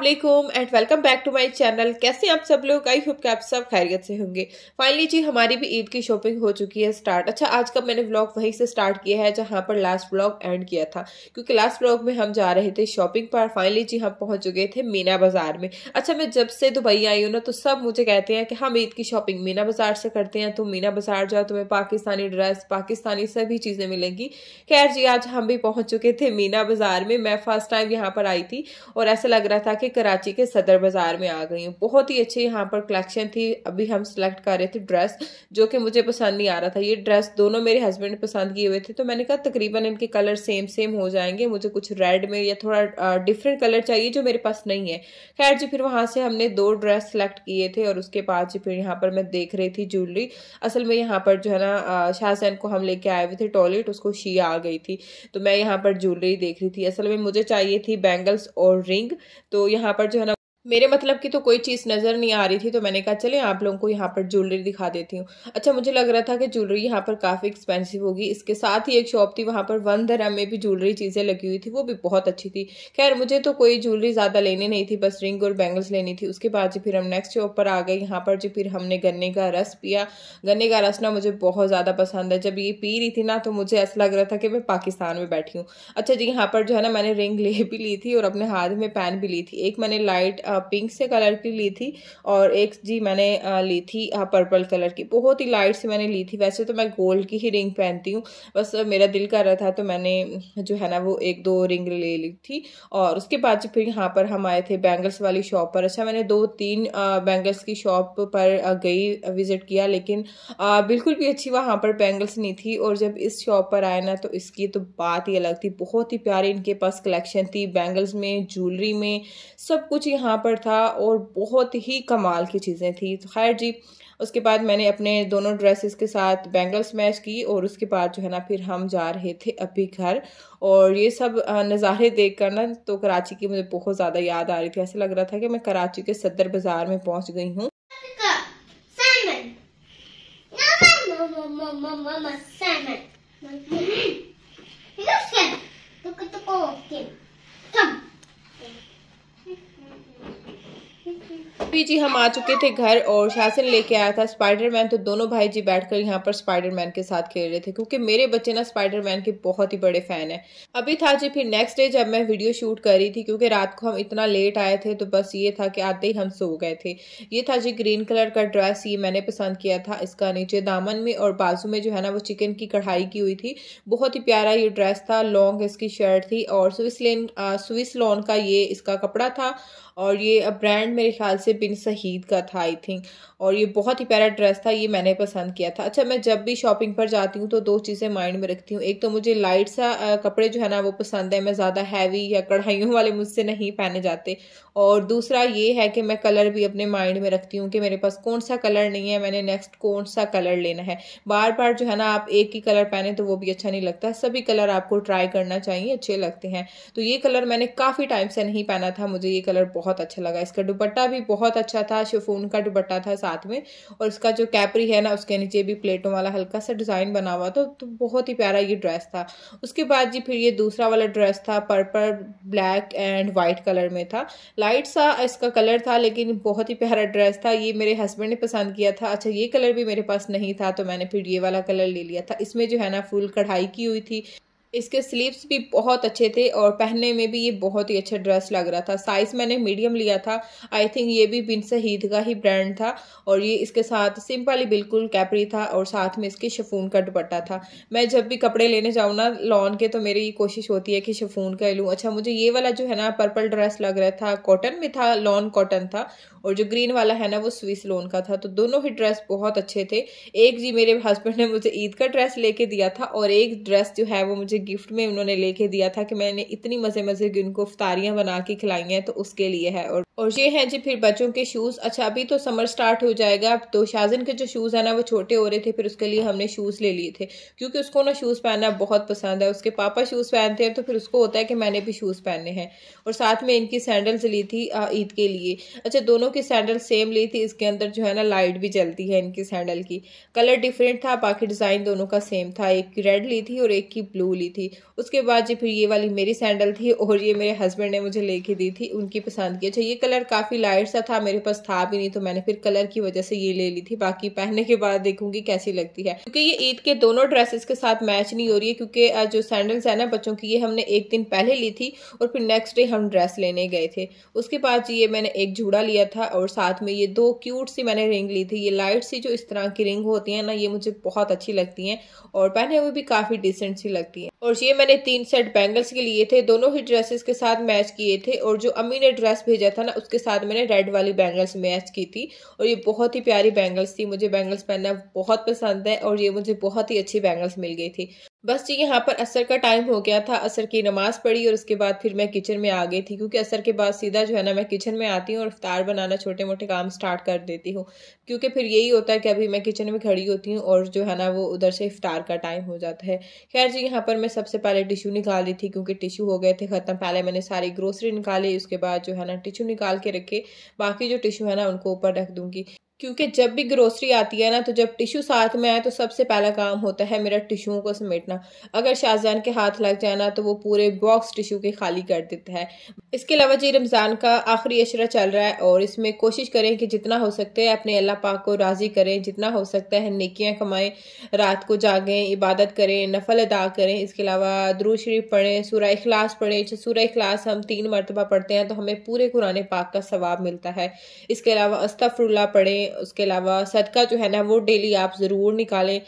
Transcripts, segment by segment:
Aslam and welcome back to my channel कैसे आप सब लोग आई होप के आप सब खैरियत से होंगे फाइनली जी हमारी भी ईद की शॉपिंग हो चुकी है स्टार्ट अच्छा आज का मैंने व्लॉग वहीं से स्टार्ट किया है जहां पर लास्ट व्लॉग एंड किया था क्योंकि लास्ट व्लॉग में हम जा रहे थे शॉपिंग पर फाइनली जी हम पहुंच चुके थे मीना बाज़ार में अच्छा मैं जब से दुबई आई हूँ ना तो सब मुझे कहते हैं कि हम ईद की शॉपिंग मीना बाज़ार से करते हैं तुम मीना बाज़ार जाओ तुम्हें पाकिस्तानी ड्रेस पाकिस्तानी सभी चीज़ें मिलेंगी खैर जी आज हम भी पहुँच चुके थे मीना बाज़ार में मैं फर्स्ट टाइम यहाँ पर आई थी और ऐसा लग रहा था कि कराची के सदर बाज़ार में आ गई हूँ बहुत ही अच्छी यहाँ पर कलेक्शन थी अभी हम सेलेक्ट कर रहे थे ड्रेस जो कि मुझे पसंद नहीं आ रहा था ये ड्रेस दोनों मेरे हस्बैंड पसंद किए हुए थे तो मैंने कहा तकरीबन इनके कलर सेम सेम हो जाएंगे मुझे कुछ रेड में या थोड़ा डिफरेंट कलर चाहिए जो मेरे पास नहीं है खैर जी फिर वहाँ से हमने दो ड्रेस सेलेक्ट किए थे और उसके बाद जी फिर यहाँ पर मैं देख रही थी ज्वेलरी असल में यहाँ पर जो है ना शाहजैन को हम लेके आए हुए थे टॉयलेट उसको शी आ गई थी तो मैं यहाँ पर ज्वेलरी देख रही थी असल में मुझे चाहिए थी बैंगल्स और रिंग तो यहाँ यहाँ पर जो है ना मेरे मतलब की तो कोई चीज़ नज़र नहीं आ रही थी तो मैंने कहा चले आप लोगों को यहाँ पर ज्वेलरी दिखा देती हूँ अच्छा मुझे लग रहा था कि ज्वेलरी यहाँ पर काफ़ी एक्सपेंसिव होगी इसके साथ ही एक शॉप थी वहाँ पर वन धर्म में भी ज्वेलरी चीज़ें लगी हुई थी वो भी बहुत अच्छी थी खैर मुझे तो कोई ज्वेलरी ज़्यादा लेनी नहीं थी बस रिंग और बैंगल्स लेनी थी उसके बाद जी फिर हम नेक्स्ट शॉप पर आ गए यहाँ पर जी फिर हमने गन्ने का रस पिया गन्ने का रस ना मुझे बहुत ज़्यादा पसंद है जब ये पी रही थी ना तो मुझे ऐसा लग रहा था कि मैं पाकिस्तान में बैठी हूँ अच्छा जी यहाँ पर जो है ना मैंने रिंग ले भी ली थी और अपने हाथ में पैन भी ली थी एक मैंने लाइट पिंक से कलर की ली थी और एक जी मैंने ली थी पर्पल कलर की बहुत ही लाइट से मैंने ली थी वैसे तो मैं गोल्ड की ही रिंग पहनती हूँ बस मेरा दिल कर रहा था तो मैंने जो है ना वो एक दो रिंग ले ली थी और उसके बाद फिर यहाँ पर हम आए थे बैंगल्स वाली शॉप पर अच्छा मैंने दो तीन बैंगल्स की शॉप पर गई विज़िट किया लेकिन बिल्कुल भी अच्छी वहाँ पर बैंगल्स नहीं थी और जब इस शॉप पर आए ना तो इसकी तो बात ही अलग थी बहुत ही प्यारी इनके पास कलेक्शन थी बैंगल्स में ज्वेलरी में सब कुछ यहाँ वहाँ पर था और बहुत ही कमाल की चीज़ें थी तो खैर जी उसके बाद मैंने अपने दोनों ड्रेसेस के साथ बैंगल्स मैच की और उसके बाद जो है ना फिर हम जा रहे थे अभी घर और ये सब नज़ारे देख कर ना तो कराची की मुझे बहुत ज़्यादा याद आ रही थी ऐसा लग रहा था कि मैं कराची के सदर बाज़ार में पहुँच गई हूँ Salmon. पी जी हम आ चुके थे घर और शासन लेके आया था स्पाइडरमैन तो दोनों भाई जी बैठकर यहाँ पर स्पाइडरमैन के साथ खेल रहे थे क्योंकि मेरे बच्चे ना स्पाइडरमैन के बहुत ही बड़े फैन हैं अभी था जी फिर नेक्स्ट डे जब मैं वीडियो शूट कर रही थी क्योंकि रात को हम इतना लेट आए थे तो बस ये था कि आते ही हम सो गए थे ये था जी ग्रीन कलर का ड्रेस ये मैंने पसंद किया था इसका नीचे दामन में और बाजू में जो है ना वो चिकन की कढ़ाई की हुई थी बहुत ही प्यारा ये ड्रेस था लॉन्ग इसकी शर्ट थी और स्विस लेन स्विस लॉन का ये इसका कपड़ा था और ये ब्रांड मेरे ख्याल से बिन शहीद का था आई थिंक और ये बहुत ही प्यारा ड्रेस था ये मैंने पसंद किया था अच्छा मैं जब भी शॉपिंग पर जाती हूँ तो दो चीज़ें माइंड में रखती हूँ एक तो मुझे लाइट सा कपड़े जो है ना वो पसंद है मैं ज़्यादा हैवी या कढ़ाइयों वाले मुझसे नहीं पहने जाते और दूसरा ये है कि मैं कलर भी अपने माइंड में रखती हूँ कि मेरे पास कौन सा कलर नहीं है मैंने नेक्स्ट कौन सा कलर लेना है बार बार जो है ना आप एक ही कलर पहने तो वो भी अच्छा नहीं लगता सभी कलर आपको ट्राई करना चाहिए अच्छे लगते हैं तो ये कलर मैंने काफ़ी टाइम से नहीं पहना था मुझे ये कलर बहुत अच्छा लगा इसका दुपट्टा भी बहुत बहुत अच्छा था शिफोन का दुपट्टा था साथ में और उसका जो कैपरी है ना उसके नीचे भी प्लेटों वाला हल्का सा डिज़ाइन बना हुआ था तो बहुत ही प्यारा ये ड्रेस था उसके बाद जी फिर ये दूसरा वाला ड्रेस था purple black and white colour में था लाइट सा इसका कलर था लेकिन बहुत ही प्यारा ड्रेस था ये मेरे हस्बैंड ने पसंद किया था अच्छा ये कलर भी मेरे पास नहीं था तो मैंने फिर ये वाला कलर ले लिया था इसमें जो है ना फुल कढ़ाई की हुई थी इसके स्लीव्स भी बहुत अच्छे थे और पहनने में भी ये बहुत ही अच्छा ड्रेस लग रहा था साइज़ मैंने मीडियम लिया था आई थिंक ये भी बिन सहीद का ही ब्रांड था और ये इसके साथ सिंपल ही बिल्कुल कैपरी था और साथ में इसके शफून का दुपट्टा था मैं जब भी कपड़े लेने जाऊँ ना लॉन के तो मेरी कोशिश होती है कि शफून का लूँ अच्छा मुझे ये वाला जो है ना पर्पल ड्रेस लग रहा था कॉटन में था लॉन कॉटन था और जो ग्रीन वाला है ना वो स्विस लोन का था तो दोनों ही ड्रेस बहुत अच्छे थे एक जी मेरे हस्बैंड ने मुझे ईद का ड्रेस लेके दिया था और एक ड्रेस जो है वो मुझे गिफ्ट में उन्होंने लेके दिया था कि मैंने इतनी मज़े मज़े की उनको अफ्तारियाँ बना के खिलाई हैं तो उसके लिए है और और ये है जी फिर बच्चों के शूज़ अच्छा अभी तो समर स्टार्ट हो जाएगा अब तो शाजिन के जो शूज़ है ना वो छोटे हो रहे थे फिर उसके लिए हमने शूज़ ले लिए थे क्योंकि उसको ना शूज़ पहनना बहुत पसंद है उसके पापा शूज़ पहनते हैं तो फिर उसको होता है कि मैंने भी शूज़ पहनने हैं और साथ में इनकी सैंडल्स ली थी ईद के लिए अच्छा दोनों दोनों की सैंडल सेम ली थी इसके अंदर जो है ना लाइट भी जलती है इनकी सैंडल की कलर डिफरेंट था बाकी डिज़ाइन दोनों का सेम था एक की रेड ली थी और एक की ब्लू ली थी उसके बाद जी फिर ये वाली मेरी सैंडल थी और ये मेरे हस्बैंड ने मुझे लेके दी थी उनकी पसंद की अच्छा ये कलर काफ़ी लाइट सा था मेरे पास था भी नहीं तो मैंने फिर कलर की वजह से ये ले ली थी बाकी पहनने के बाद देखूंगी कैसी लगती है क्योंकि ये ईद के दोनों ड्रेसेस के साथ मैच नहीं हो रही है क्योंकि जो सैंडल्स है ना बच्चों की ये हमने एक दिन पहले ली थी और फिर नेक्स्ट डे हम ड्रेस लेने गए थे उसके बाद ये मैंने एक जूड़ा लिया था था और साथ में ये दो क्यूट सी मैंने रिंग ली थी ये लाइट सी जो इस तरह की रिंग होती है ना ये मुझे बहुत अच्छी लगती हैं और पहने हुए भी काफ़ी डिसेंट सी लगती हैं और ये मैंने तीन सेट बैंगल्स के लिए थे दोनों ही ड्रेसेस के साथ मैच किए थे और जो अम्मी ने ड्रेस भेजा था ना उसके साथ मैंने रेड वाली बैंगल्स मैच की थी और ये बहुत ही प्यारी बैंगल्स थी मुझे बैंगल्स पहनना बहुत पसंद है और ये मुझे बहुत ही अच्छी बैंगल्स मिल गई थी बस जी यहाँ पर असर का टाइम हो गया था असर की नमाज़ पढ़ी और उसके बाद फिर मैं किचन में आ गई थी क्योंकि असर के बाद सीधा जो है ना मैं किचन में आती हूँ और अफ्तार बनाना छोटे मोटे काम स्टार्ट कर देती हूँ क्योंकि फिर यही होता है कि अभी मैं किचन में खड़ी होती हूँ और जो है ना वो उधर से इफ्तार का टाइम हो जाता है खैर जी यहाँ पर मैं सबसे पहले टिशू निकाल दी थी क्योंकि टिशू हो गए थे ख़त्म पहले मैंने सारी ग्रोसरी निकाली उसके बाद जो है ना टिशू निकाल के रखे बाकी जो टिशू है ना उनको ऊपर रख दूँगी क्योंकि जब भी ग्रोसरी आती है ना तो जब टिशू साथ में आए तो सबसे पहला काम होता है मेरा टिशुओं को समेटना अगर शाहजहान के हाथ लग जाना तो वो पूरे बॉक्स टिशू के खाली कर देता है इसके अलावा जी रमज़ान का आखिरी अशरा चल रहा है और इसमें कोशिश करें कि जितना हो सकता है अपने अल्लाह पाक को राज़ी करें जितना हो सकता है नकियाँ कमाएँ रात को जागें इबादत करें नफल अदा करें इसके अलावा द्रू शरीफ पढ़ें सूर्य अखलास पढ़ें जो अच्छा, सूर्य अखलास हम तीन मरतबा पढ़ते हैं तो हमें पूरे कुरान पाक का सवाब मिलता है इसके अलावा अस्तफ़रुल्ला पढ़ें उसके अलावा सदका जो है ना वो डेली आप ज़रूर निकालें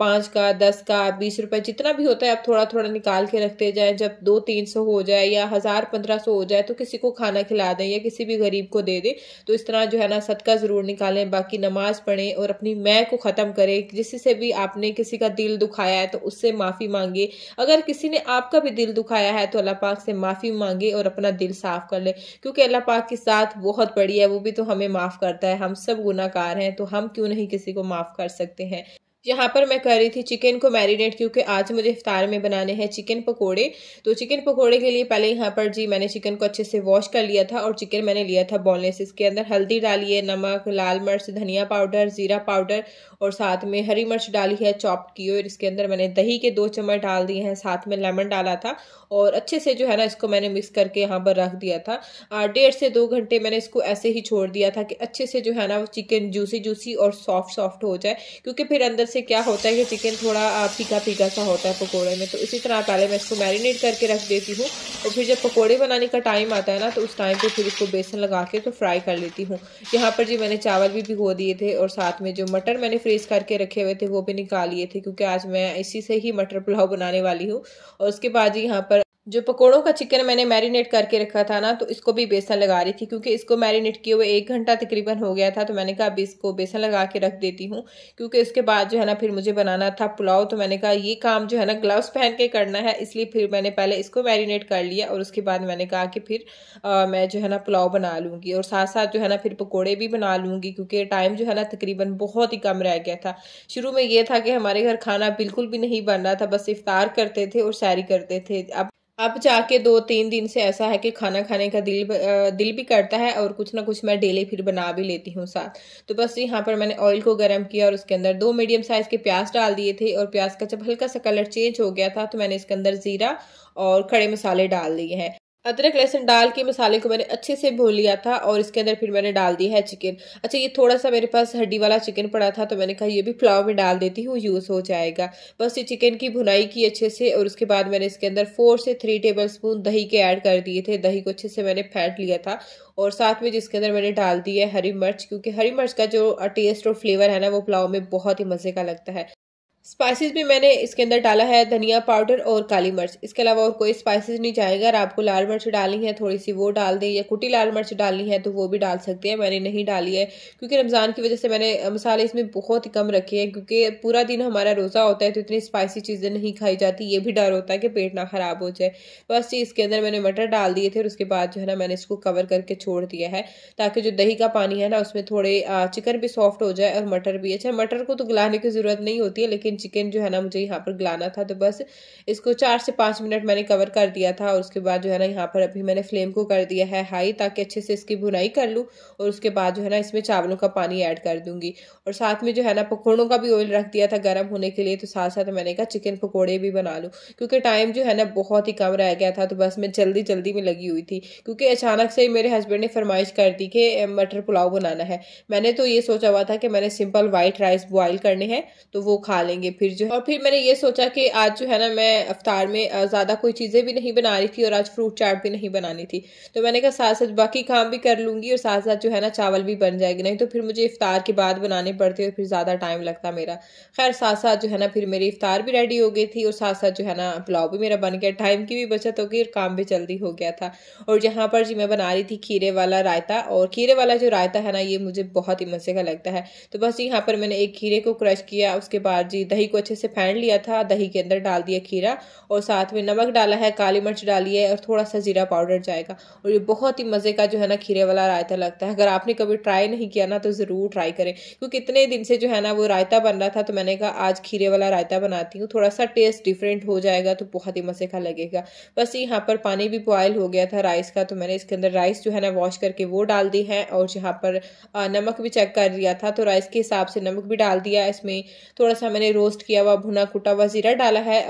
पाँच का दस का बीस रुपए जितना भी होता है आप थोड़ा थोड़ा निकाल के रखते जाएं जब दो तीन सौ हो जाए या हज़ार पंद्रह सौ हो जाए तो किसी को खाना खिला दें या किसी भी गरीब को दे दें तो इस तरह जो है ना सदका ज़रूर निकालें बाकी नमाज़ पढ़ें और अपनी मैं को ख़त्म करें जिससे भी आपने किसी का दिल दुखाया है तो उससे माफ़ी मांगे अगर किसी ने आपका भी दिल दुखाया है तो अल्लाह पाक से माफ़ी मांगे और अपना दिल साफ़ कर ले क्योंकि अल्लाह पाक की साथ बहुत बड़ी है वो भी तो हमें माफ़ करता है हम सब गुना गुनाकार हैं तो हम क्यों नहीं किसी को माफ़ कर सकते हैं यहाँ पर मैं कर रही थी चिकन को मैरिनेट क्योंकि आज मुझे इफ्तार में बनाने हैं चिकन पकोड़े तो चिकन पकोड़े के लिए पहले यहाँ पर जी मैंने चिकन को अच्छे से वॉश कर लिया था और चिकन मैंने लिया था बॉनलेस इसके अंदर हल्दी डाली है नमक लाल मिर्च धनिया पाउडर ज़ीरा पाउडर और साथ में हरी मिर्च डाली है चॉप की और इसके अंदर मैंने दही के दो चम्मच डाल दिए हैं साथ में लेमन डाला था और अच्छे से जो है ना इसको मैंने मिक्स करके यहाँ पर रख दिया था डेढ़ से दो घंटे मैंने इसको ऐसे ही छोड़ दिया था कि अच्छे से जो है ना वो चिकन जूसी जूसी और सॉफ्ट सॉफ्ट हो जाए क्योंकि फिर अंदर से क्या होता है कि चिकन थोड़ा फीका फीका सा होता है पकोड़े में तो इसी तरह पहले मैं इसको मैरिनेट करके रख देती हूँ और फिर जब पकोड़े बनाने का टाइम आता है ना तो उस टाइम पे फिर इसको बेसन लगा के तो फ्राई कर लेती हूँ यहाँ पर जी मैंने चावल भी भिगो दिए थे और साथ में जो मटर मैंने फ्रीज करके रखे हुए थे वो भी निकाल लिए थे क्योंकि आज मैं इसी से ही मटर पुलाव बनाने वाली हूँ और उसके बाद जी यहाँ पर जो पकोड़ों का चिकन मैंने मैरिनेट करके रखा था ना तो इसको भी बेसन लगा रही थी क्योंकि इसको मैरिनेट किए हुए एक घंटा तकरीबन हो गया था तो मैंने कहा अभी इसको बेसन लगा के रख देती हूँ क्योंकि उसके बाद जो है ना फिर मुझे बनाना था पुलाव तो मैंने कहा ये काम जो है ना ग्लव्स पहन के करना है इसलिए फिर मैंने पहले इसको मैरिनेट कर लिया और उसके बाद मैंने कहा कि फिर आ, मैं जो है ना पुलाव बना लूँगी और साथ साथ जो है ना फिर पकौड़े भी बना लूँगी क्योंकि टाइम जो है ना तकरीबन बहुत ही कम रह गया था शुरू में ये था कि हमारे घर खाना बिल्कुल भी नहीं बन रहा था बस इफ्तार करते थे और सैरी करते थे अब अब जाके दो तीन दिन से ऐसा है कि खाना खाने का दिल दिल भी करता है और कुछ ना कुछ मैं डेली फिर बना भी लेती हूँ साथ तो बस यहाँ पर मैंने ऑयल को गर्म किया और उसके अंदर दो मीडियम साइज़ के प्याज डाल दिए थे और प्याज का जब हल्का सा कलर चेंज हो गया था तो मैंने इसके अंदर ज़ीरा और खड़े मसाले डाल दिए हैं अदरक लहसुन डाल के मसाले को मैंने अच्छे से भून लिया था और इसके अंदर फिर मैंने डाल दिया है चिकन अच्छा ये थोड़ा सा मेरे पास हड्डी वाला चिकन पड़ा था तो मैंने कहा ये भी पुलाव में डाल देती हूँ यूज़ हो जाएगा बस ये चिकन की भुनाई की अच्छे से और उसके बाद मैंने इसके अंदर फोर से थ्री टेबल स्पून दही के ऐड कर दिए थे दही को अच्छे से मैंने फेंट लिया था और साथ में जिसके अंदर मैंने डाल दी है हरी मिर्च क्योंकि हरी मिर्च का जो टेस्ट और फ्लेवर है ना वो पुलाव में बहुत ही मज़े का लगता है स्पाइसेस भी मैंने इसके अंदर डाला है धनिया पाउडर और काली मिर्च इसके अलावा और कोई स्पाइसेस नहीं जाएगा अगर आपको लाल मिर्च डालनी है थोड़ी सी वो डाल दें या कुटी लाल मिर्च डालनी है तो वो भी डाल सकते हैं मैंने नहीं डाली है क्योंकि रमज़ान की वजह से मैंने मसाले इसमें बहुत ही कम रखे हैं क्योंकि पूरा दिन हमारा रोज़ा होता है तो इतनी स्पाइसी चीज़ें नहीं खाई जाती ये भी डर होता है कि पेट ना ख़राब हो जाए बस जी इसके अंदर मैंने मटर डाल दिए थे और उसके बाद जो है ना मैंने इसको कवर करके छोड़ दिया है ताकि जो दही का पानी है ना उसमें थोड़े चिकन भी सॉफ्ट हो जाए और मटर भी अच्छा मटर को तो गलाने की ज़रूरत नहीं होती है लेकिन चिकन जो है ना मुझे यहाँ पर गलाना था तो बस इसको चार से पाँच मिनट मैंने कवर कर दिया था और उसके बाद जो है ना यहाँ पर अभी मैंने फ्लेम को कर दिया है हाई ताकि अच्छे से इसकी भुनाई कर लूँ और उसके बाद जो है ना इसमें चावलों का पानी ऐड कर दूँगी और साथ में जो है ना पकौड़ों का भी ऑयल रख दिया था गर्म होने के लिए तो साथ साथ मैंने कहा चिकन पकौड़े भी बना लूँ क्योंकि टाइम जो है ना बहुत ही कम रह गया था तो बस मैं जल्दी जल्दी में लगी हुई थी क्योंकि अचानक से मेरे हस्बैंड ने फरमाइश कर दी कि मटर पुलाव बनाना है मैंने तो ये सोचा हुआ था कि मैंने सिंपल वाइट राइस बॉयल करने हैं तो वो खा लेंगे आएंगे फिर जो और फिर मैंने ये सोचा कि आज जो है ना मैं अफ्तार में ज़्यादा कोई चीज़ें भी नहीं बना रही थी और आज फ्रूट चाट भी नहीं बनानी थी तो मैंने कहा साथ साथ बाकी काम भी कर लूँगी और साथ साथ जो है ना चावल भी बन जाएगी नहीं तो फिर मुझे इफ्तार के बाद बनाने पड़ते और फिर ज़्यादा टाइम लगता मेरा खैर साथ साथ जो है ना फिर मेरी इफ्तार भी रेडी हो गई थी और साथ साथ जो है ना पुलाव भी मेरा बन गया टाइम की भी बचत हो गई और काम भी जल्दी हो गया था और यहाँ पर जी मैं बना रही थी खीरे वाला रायता और खीरे वाला जो रायता है ना ये मुझे बहुत ही मज़े का लगता है तो बस यहाँ पर मैंने एक खीरे को क्रश किया उसके बाद जी दही दही को अच्छे से फेंट लिया था दही के अंदर डाल दिया खीरा और साथ में नमक डाला है काली मिर्च डाली है और थोड़ा सा जीरा पाउडर जाएगा और ये बहुत ही मज़े का जो है ना खीरे वाला रायता लगता है अगर आपने कभी ट्राई नहीं किया ना तो ज़रूर ट्राई करें क्योंकि इतने दिन से जो है ना वो रायता बन रहा था तो मैंने कहा आज खीरे वाला रायता बनाती हूँ थोड़ा सा टेस्ट डिफरेंट हो जाएगा तो बहुत ही मज़े का लगेगा बस यहाँ पर पानी भी बॉयल हो गया था राइस का तो मैंने इसके अंदर राइस जो है ना वॉश करके वो डाल दी है और यहाँ पर नमक भी चेक कर लिया था तो राइस के हिसाब से नमक भी डाल दिया इसमें थोड़ा सा मैंने रोस्ट किया हुआ भुना कुटा हुआ जीरा डाला है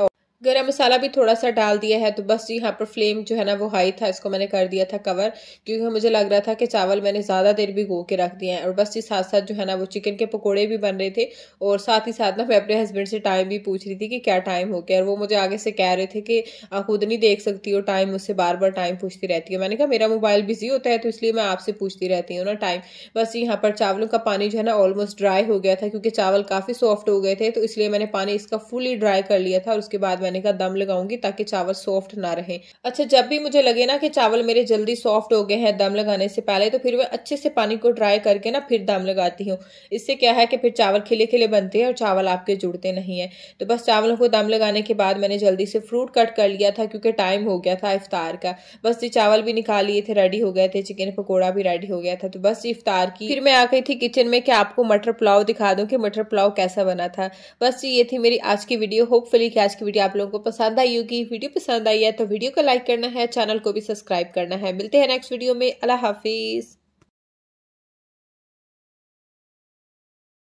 गरम मसाला भी थोड़ा सा डाल दिया है तो बस यहाँ पर फ्लेम जो है ना वो हाई था इसको मैंने कर दिया था कवर क्योंकि मुझे लग रहा था कि चावल मैंने ज़्यादा देर भी गो के रख दिए हैं और बस ये साथ साथ जो है ना वो चिकन के पकोड़े भी बन रहे थे और साथ ही साथ ना मैं अपने हस्बैंड से टाइम भी पूछ रही थी कि क्या टाइम हो गया और वो मुझे आगे से कह रहे थे कि खुद नहीं देख सकती हो टाइम मुझसे बार बार टाइम पूछती रहती है मैंने कहा मेरा मोबाइल बिजी होता है तो इसलिए मैं आपसे पूछती रहती हूँ ना टाइम बस यहाँ पर चावलों का पानी जो है ना ऑलमोस्ट ड्राई हो गया था क्योंकि चावल काफ़ी सॉफ्ट हो गए थे तो इसलिए मैंने पानी इसका फुली ड्राई कर लिया था और उसके बाद मैंने कहा दम लगाऊंगी ताकि चावल सॉफ्ट ना रहे अच्छा जब भी मुझे लगे ना कि चावल मेरे जल्दी सॉफ्ट हो गए हैं दम लगाने से पहले तो फिर मैं अच्छे से पानी को ड्राई करके ना फिर दम लगाती हूँ इससे क्या है कि फिर चावल खिले खिले बनते हैं और चावल आपके जुड़ते नहीं है तो बस चावलों को दम लगाने के बाद मैंने जल्दी से फ्रूट कट कर लिया था क्योंकि टाइम हो गया था इफ्तार का बस जी चावल भी निकाल लिए थे रेडी हो गए थे चिकन पकौड़ा भी रेडी हो गया था तो बस इफ्तार की फिर मैं आ गई थी किचन में कि आपको मटर पुलाव दिखा दूँ कि मटर पुलाव कैसा बना था बस ये थी मेरी आज की वीडियो होपफुली कि आज की वीडियो आप लोगों को पसंद आई होगी वीडियो पसंद आई है तो वीडियो को लाइक करना है चैनल को भी सब्सक्राइब करना है मिलते हैं नेक्स्ट वीडियो में अल्लाह हाफिज़